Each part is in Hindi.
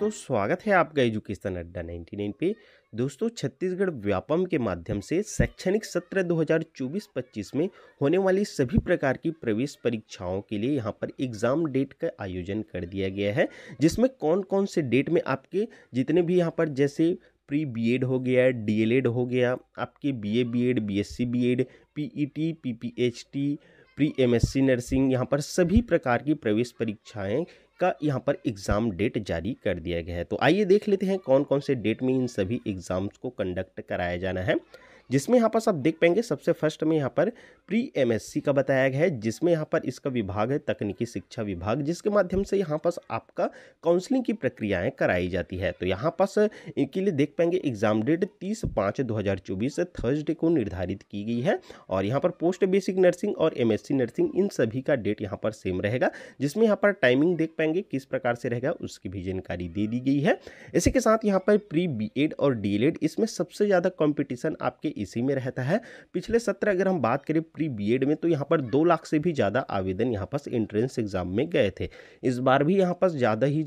दोस्तों स्वागत है आपका एजुकेशन अड्डा 99 पे दोस्तों छत्तीसगढ़ व्यापम के माध्यम से शैक्षणिक सत्र 2024-25 में होने वाली सभी प्रकार की प्रवेश परीक्षाओं के लिए यहाँ पर एग्ज़ाम डेट का आयोजन कर दिया गया है जिसमें कौन कौन से डेट में आपके जितने भी यहाँ पर जैसे प्री बीएड हो गया डीएलएड हो गया आपके B A B Ed B PPHT pre MSc nursing यहाँ पर सभी प्रकार की प्रवेश परीक्षाएं का यहाँ पर एग्ज़ाम डेट जारी कर दिया गया है तो आइए देख लेते हैं कौन कौन से डेट में इन सभी एग्ज़ाम्स को कंडक्ट कराया जाना है जिसमें यहाँ पर आप देख पाएंगे सबसे फर्स्ट में यहाँ पर प्री एमएससी का बताया गया है जिसमें यहाँ पर इसका विभाग है तकनीकी शिक्षा विभाग जिसके माध्यम से यहाँ पर आपका काउंसलिंग की प्रक्रियाएँ कराई जाती है तो यहाँ पास इनके लिए देख पाएंगे एग्जाम डेट तीस पाँच दो हज़ार थर्सडे को निर्धारित की गई है और यहाँ पर पोस्ट बेसिक नर्सिंग और एम नर्सिंग इन सभी का डेट यहाँ पर सेम रहेगा जिसमें यहाँ पर टाइमिंग देख पाएंगे किस प्रकार से रहेगा उसकी भी जानकारी दे दी गई है इसी के साथ यहाँ पर प्री बी और डी इसमें सबसे ज़्यादा कॉम्पिटिशन आपके इसी में रहता है पिछले सत्र अगर हम बात करें प्री बी में तो यहाँ पर दो लाख से भी ज़्यादा आवेदन यहाँ पर एंट्रेंस एग्ज़ाम में गए थे इस बार भी यहाँ पर ज़्यादा ही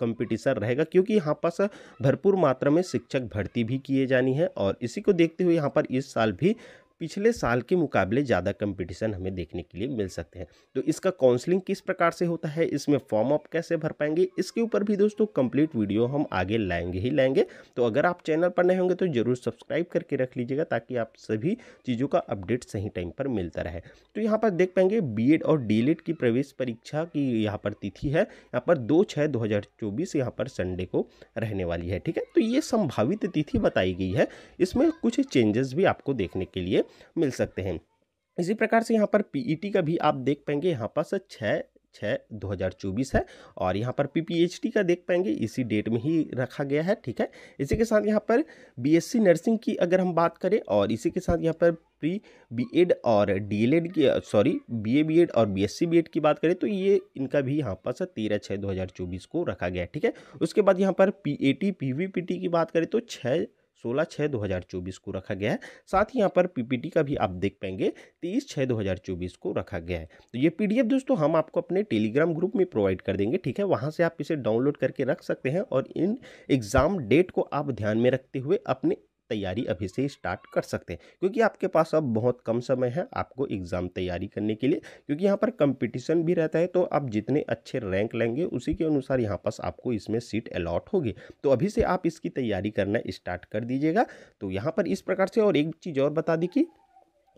कंपटीशन रहेगा क्योंकि यहाँ पास भरपूर मात्रा में शिक्षक भर्ती भी किए जानी है और इसी को देखते हुए यहाँ पर इस साल भी पिछले साल के मुकाबले ज़्यादा कंपटीशन हमें देखने के लिए मिल सकते हैं तो इसका काउंसलिंग किस प्रकार से होता है इसमें फॉर्म आप कैसे भर पाएंगे इसके ऊपर भी दोस्तों कंप्लीट वीडियो हम आगे लाएंगे ही लाएंगे तो अगर आप चैनल पर नए होंगे तो ज़रूर सब्सक्राइब करके रख लीजिएगा ताकि आप सभी चीज़ों का अपडेट सही टाइम पर मिलता रहे तो यहाँ पर देख पाएंगे बी और डी की प्रवेश परीक्षा की यहाँ पर तिथि है यहाँ पर दो छः दो हज़ार चौबीस यहाँ पर संडे को रहने वाली है ठीक है तो ये संभावित तिथि बताई गई है इसमें कुछ चेंजेस भी आपको देखने के लिए मिल सकते हैं इसी प्रकार से यहाँ पर पी e का भी आप देख पाएंगे यहाँ पास छः छः चौबीस है और यहाँ पर पी का देख पाएंगे इसी डेट में ही रखा गया है ठीक है इसी के साथ यहाँ पर बी नर्सिंग की अगर हम बात करें और इसी के साथ यहाँ पर प्री बीएड और डीएलएड की सॉरी बीए बीएड और बीएससी बीएड की बात करें तो ये इनका भी यहाँ पर तेरह छः चौबीस को रखा गया है ठीक है उसके बाद यहाँ पर पीएटी पीवीपीटी की बात करें तो छः सोलह छः दो हज़ार चौबीस को रखा गया है साथ ही यहाँ पर पीपीटी का भी आप देख पाएंगे तेईस छः दो हज़ार चौबीस को रखा गया है तो ये पीडीएफ दोस्तों हम आपको अपने टेलीग्राम ग्रुप में प्रोवाइड कर देंगे ठीक है वहाँ से आप इसे डाउनलोड करके रख सकते हैं और इन एग्ज़ाम डेट को आप ध्यान में रखते हुए अपने तैयारी अभी से स्टार्ट कर सकते हैं क्योंकि आपके पास अब बहुत कम समय है आपको एग्ज़ाम तैयारी करने के लिए क्योंकि यहाँ पर कंपटीशन भी रहता है तो आप जितने अच्छे रैंक लेंगे उसी के अनुसार यहाँ पास आपको इसमें सीट अलॉट होगी तो अभी से आप इसकी तैयारी करना स्टार्ट कर दीजिएगा तो यहाँ पर इस प्रकार से और एक चीज़ और बता दी कि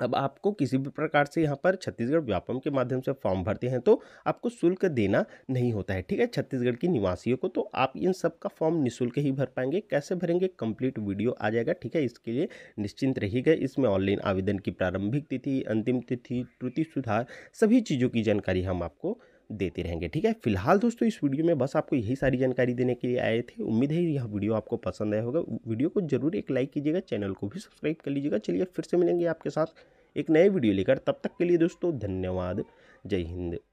अब आपको किसी भी प्रकार से यहाँ पर छत्तीसगढ़ व्यापम के माध्यम से फॉर्म भरते हैं तो आपको शुल्क देना नहीं होता है ठीक है छत्तीसगढ़ की निवासियों को तो आप इन सब का फॉर्म निःशुल्क ही भर पाएंगे कैसे भरेंगे कंप्लीट वीडियो आ जाएगा ठीक है इसके लिए निश्चिंत रहिएगा इसमें ऑनलाइन आवेदन की प्रारंभिक तिथि अंतिम तिथि त्रुटि सुधार सभी चीज़ों की जानकारी हम आपको देते रहेंगे ठीक है फिलहाल दोस्तों इस वीडियो में बस आपको यही सारी जानकारी देने के लिए आए थे उम्मीद है यह वीडियो आपको पसंद आया होगा वीडियो को जरूर एक लाइक कीजिएगा चैनल को भी सब्सक्राइब कर लीजिएगा चलिए फिर से मिलेंगे आपके साथ एक नए वीडियो लेकर तब तक के लिए दोस्तों धन्यवाद जय हिंद